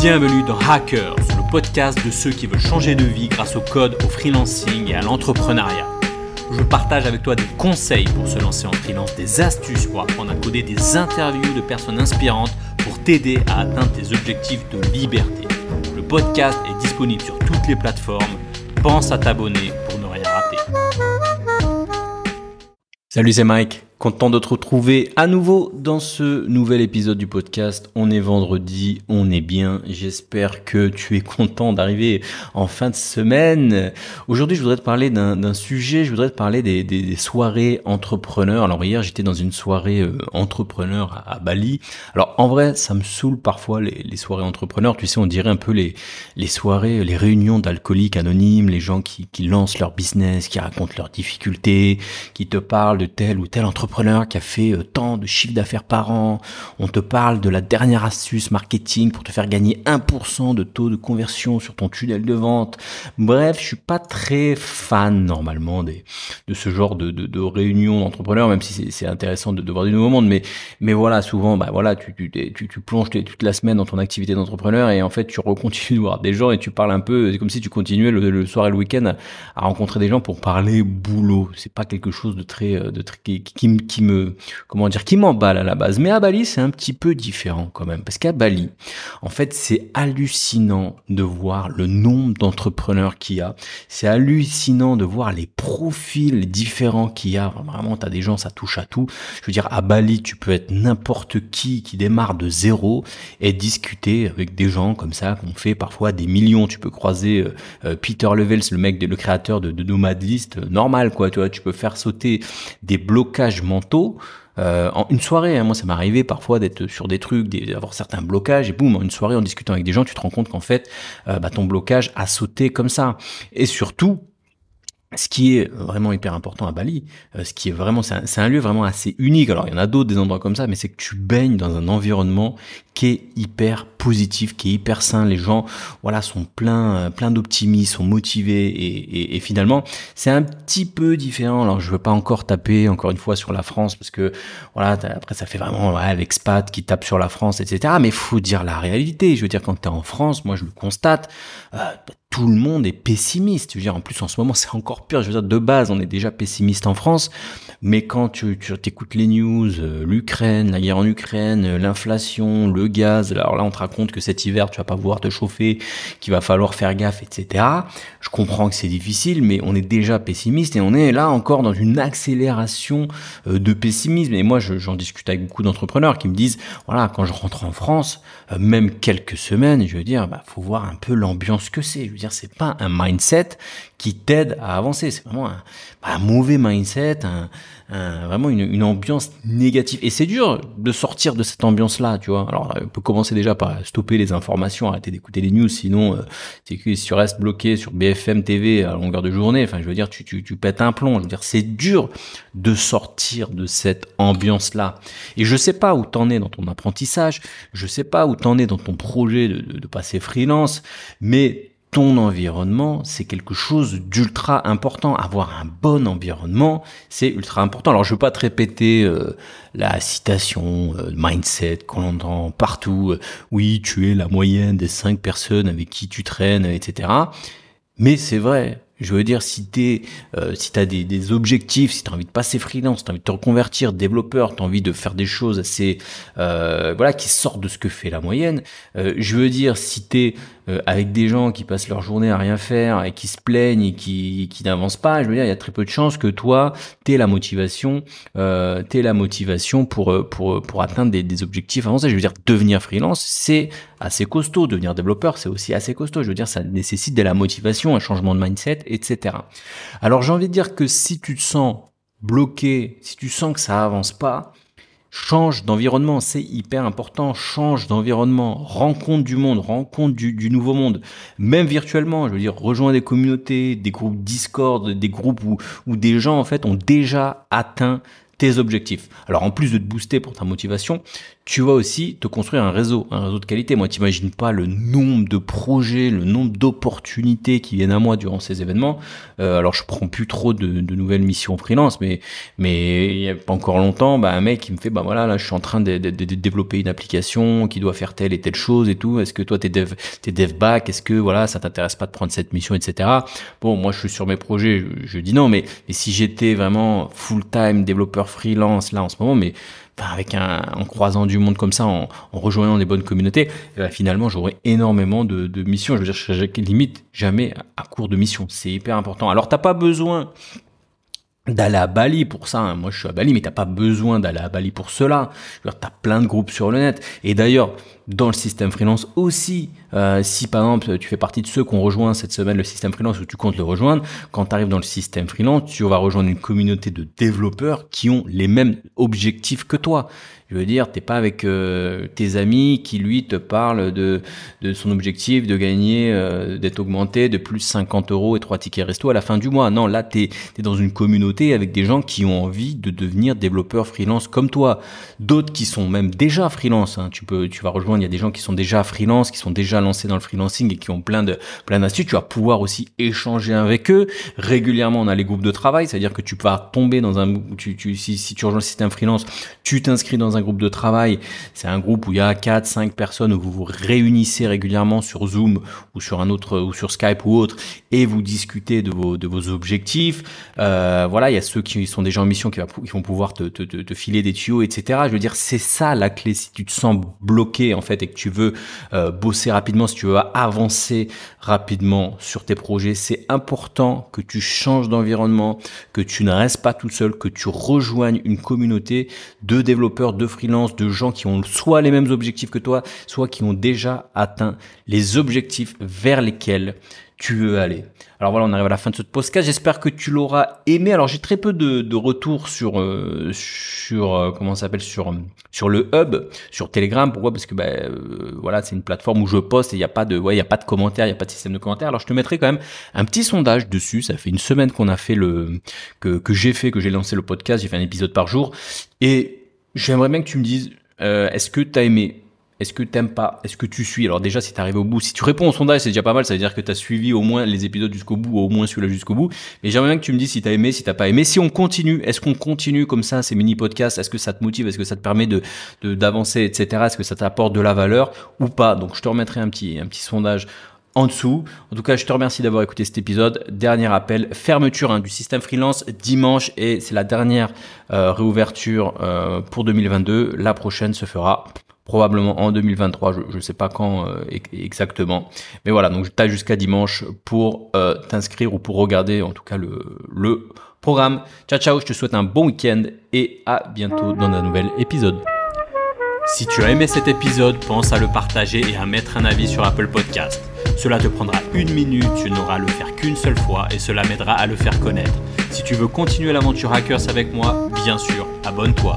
Bienvenue dans Hackers, le podcast de ceux qui veulent changer de vie grâce au code, au freelancing et à l'entrepreneuriat. Je partage avec toi des conseils pour se lancer en freelance, des astuces pour apprendre à coder, des interviews de personnes inspirantes pour t'aider à atteindre tes objectifs de liberté. Le podcast est disponible sur toutes les plateformes. Pense à t'abonner pour ne rien rater. Salut, c'est Mike. Content de te retrouver à nouveau dans ce nouvel épisode du podcast. On est vendredi, on est bien. J'espère que tu es content d'arriver en fin de semaine. Aujourd'hui, je voudrais te parler d'un sujet. Je voudrais te parler des, soirées entrepreneurs. Alors hier, j'étais dans une soirée euh, entrepreneur à, Bali. Alors en vrai, ça me saoule parfois les, soirées entrepreneurs. Tu sais, on dirait un peu les, les soirées, les réunions d'alcooliques anonymes, les gens qui, lancent leur business, qui racontent leurs difficultés, qui te parlent de tel ou tel entrepreneur entrepreneur qui a fait euh, tant de chiffres d'affaires par an, on te parle de la dernière astuce marketing pour te faire gagner 1% de taux de conversion sur ton tunnel de vente. Bref, je suis pas très fan normalement des, de ce genre de, de, réunions d'entrepreneurs, même si c'est intéressant de, voir du nouveau monde. Mais, mais voilà, souvent, bah voilà, tu, tu, plonges toute la semaine dans ton activité d'entrepreneur et en fait, tu recontinues de voir des gens et tu parles un peu, c'est comme si tu continuais le, soir et le week-end à, rencontrer des gens pour parler boulot. C'est pas quelque chose de très, euh, de qui, qui me qui me comment dire qui m'emballe à la base. Mais à Bali, c'est un petit peu différent quand même parce qu'à Bali, en fait, c'est hallucinant de voir le nombre d'entrepreneurs qu'il y a. C'est hallucinant de voir les profils différents qu'il y a. vraiment, tu as des gens, ça touche à tout. Je veux dire, à Bali, tu peux être n'importe qui qui démarre de zéro et discuter avec des gens comme ça qu'on fait parfois des millions. Tu peux croiser euh, euh, Peter Levels, le mec, le créateur de, de Nomad List, euh, normal quoi. Tu tu peux faire sauter des blocages euh, en une soirée, hein. moi ça m'est arrivé parfois d'être sur des trucs, d'avoir certains blocages, et boum, en une soirée en discutant avec des gens, tu te rends compte qu'en fait, euh, bah, ton blocage a sauté comme ça. Et surtout, ce qui est vraiment hyper important à Bali, euh, ce qui est vraiment, c'est un, lieu vraiment assez unique. Alors il y en a d'autres des endroits comme ça, mais c'est que tu baignes dans un environnement qui est hyper positif, qui est hyper sain. Les gens, voilà, sont pleins, euh, plein d'optimisme, sont motivés et, et, et finalement, c'est un petit peu différent. Alors je veux pas encore taper encore une fois sur la France parce que voilà, après ça fait vraiment ouais, l'expat qui tape sur la France, etc. Mais faut dire la réalité. Je veux dire quand tu es en France, moi je le constate. Euh, tout le monde est pessimiste. Je veux dire, en plus, en ce moment, c'est encore pire. Je veux dire, de base, on est déjà pessimiste en France. Mais quand tu, tu écoutes les news, euh, l'Ukraine, la guerre en Ukraine, euh, l'inflation, le gaz, alors là, on te raconte que cet hiver, tu vas pas pouvoir te chauffer, qu'il va falloir faire gaffe, etc. Je comprends que c'est difficile, mais on est déjà pessimiste et on est là encore dans une accélération euh, de pessimisme. Et moi, j'en discute avec beaucoup d'entrepreneurs qui me disent, voilà, quand je rentre en France, même quelques semaines, je veux dire, bah, faut voir un peu l'ambiance que c'est dire, c'est pas un mindset qui t'aide à avancer. C'est vraiment un, mauvais mindset, un, vraiment une, ambiance négative. Et c'est dur de sortir de cette ambiance-là, tu vois. Alors, on peut commencer déjà par stopper les informations, arrêter d'écouter les news, sinon, euh, si tu restes bloqué sur BFM TV à longueur de journée, enfin, je veux dire, tu, tu, tu pètes un plomb. Je veux dire, c'est dur de sortir de cette ambiance-là. Et je sais pas où t'en es dans ton apprentissage, je sais pas où t'en es dans ton projet de, de passer freelance, mais ton environnement, c'est quelque chose d'ultra important. Avoir un bon environnement, c'est ultra important. Alors je ne veux pas te répéter euh, la citation, euh, mindset qu'on entend partout. Euh, oui, tu es la moyenne des cinq personnes avec qui tu traînes, etc. Mais c'est vrai. Je veux dire, si tu si as des, objectifs, si tu as envie de passer freelance, si tu envie de te reconvertir, développeur, tu as envie de faire des choses assez... voilà, qui sortent de ce que fait la moyenne. je veux dire, si tu euh, avec des gens qui passent leur journée à rien faire et qui se plaignent et qui, qui n'avancent pas, je veux dire, il y a très peu de chances que toi, t'aies la motivation, euh, t'aies la motivation pour, euh, pour, euh, pour atteindre des, des objectifs avancés. Je veux dire, devenir freelance, c'est assez costaud. Devenir développeur, c'est aussi assez costaud. Je veux dire, ça nécessite de la motivation, un changement de mindset, etc. Alors, j'ai envie de dire que si tu te sens bloqué, si tu sens que ça avance pas, change d'environnement, c'est hyper important, change d'environnement, rencontre du monde, rencontre du, du, nouveau monde, même virtuellement, je veux dire, rejoins des communautés, des groupes Discord, des groupes où, où des gens en fait ont déjà atteint tes objectifs. Alors en plus de te booster pour ta motivation, tu vas aussi te construire un réseau, un réseau de qualité. Moi, t'imagines pas le nombre de projets, le nombre d'opportunités qui viennent à moi durant ces événements. Euh, alors je prends plus trop de, nouvelles missions freelance, mais mais il y a pas encore longtemps, bah un mec qui me fait bah voilà là je suis en train de, développer une application qui doit faire telle et telle chose et tout. Est-ce que toi t'es dev t'es dev back Est-ce que voilà ça t'intéresse pas de prendre cette mission etc. Bon moi je suis sur mes projets, je, je dis non, mais, mais si j'étais vraiment full time développeur freelance là en ce moment, mais avec un, en croisant du monde comme ça, en, rejoignant des bonnes communautés, eh ben, finalement j'aurai énormément de, missions. Je veux dire, je limite jamais à court de missions. C'est hyper important. Alors t'as pas besoin d'aller à Bali pour ça. Hein. Moi, je suis à Bali, mais t'as pas besoin d'aller à Bali pour cela. Tu as plein de groupes sur le net. Et d'ailleurs, dans le système freelance aussi, euh, si par exemple tu fais partie de ceux qui ont rejoint cette semaine le système freelance ou tu comptes le rejoindre, quand tu arrives dans le système freelance, tu vas rejoindre une communauté de développeurs qui ont les mêmes objectifs que toi. Je veux dire, t'es pas avec euh, tes amis qui lui te parlent de, de son objectif de gagner, euh, d'être augmenté de plus 50 euros et trois tickets resto à la fin du mois. Non, là t'es es dans une communauté avec des gens qui ont envie de devenir développeur freelance comme toi. D'autres qui sont même déjà freelance. Hein. Tu peux, tu vas rejoindre. Il y a des gens qui sont déjà freelance, qui sont déjà lancé dans le freelancing et qui ont plein de plein d'astuces, tu vas pouvoir aussi échanger avec eux. Régulièrement, on a les groupes de travail, c'est-à-dire que tu vas tomber dans un tu, tu si, si tu rejoins le système freelance, tu t'inscris dans un groupe de travail. C'est un groupe où il y a 4 5 personnes où vous vous réunissez régulièrement sur Zoom ou sur un autre ou sur Skype ou autre et vous discutez de vos de vos objectifs. Euh, voilà, il y a ceux qui sont déjà en mission qui, vont pouvoir te, filer des tuyaux, etc. Je veux dire, c'est ça la clé si tu te sens bloqué en fait et que tu veux euh, bosser rapidement rapidement, si tu veux avancer rapidement sur tes projets, c'est important que tu changes d'environnement, que tu ne restes pas tout seul, que tu rejoignes une communauté de développeurs, de freelance, de gens qui ont soit les mêmes objectifs que toi, soit qui ont déjà atteint les objectifs vers lesquels tu veux aller. Alors voilà, on arrive à la fin de ce podcast. J'espère que tu l'auras aimé. Alors j'ai très peu de, de retours sur euh, sur euh, s'appelle sur sur le hub, sur Telegram. Pourquoi Parce que ben, euh, voilà, c'est une plateforme où je poste et il n'y a pas de il y a pas de commentaires, il y a pas de système de commentaires. Alors je te mettrai quand même un petit sondage dessus. Ça fait une semaine qu'on a fait le que que j'ai fait, que j'ai lancé le podcast. J'ai fait un épisode par jour et j'aimerais bien que tu me dises est-ce que tu as aimé est-ce que t'aimes pas Est-ce que tu suis Alors déjà, si t'arrives au bout, si tu réponds au sondage, c'est déjà pas mal. Ça veut dire que tu as suivi au moins les épisodes jusqu'au bout, ou au moins celui-là jusqu'au bout. Mais j'aimerais bien que tu me dises si tu t'as aimé, si t'as pas aimé. Si on continue, est-ce qu'on continue comme ça ces mini podcasts Est-ce que ça te motive Est-ce que ça te permet de d'avancer, etc. Est-ce que ça t'apporte de la valeur ou pas Donc je te remettrai un petit un petit sondage en dessous. En tout cas, je te remercie d'avoir écouté cet épisode. Dernier appel, fermeture hein, du système freelance dimanche et c'est la dernière euh, réouverture euh, pour 2022. La prochaine se fera probablement en 2023, je ne sais pas quand euh, exactement. Mais voilà, donc tu as jusqu'à dimanche pour euh, t'inscrire ou pour regarder en tout cas le, le programme. Ciao ciao, je te souhaite un bon week-end et à bientôt dans un nouvel épisode. Si tu as aimé cet épisode, pense à le partager et à mettre un avis sur Apple Podcast. Cela te prendra une minute, tu n'auras à le faire qu'une seule fois et cela m'aidera à le faire connaître. Si tu veux continuer l'aventure Hackers avec moi, bien sûr, abonne-toi.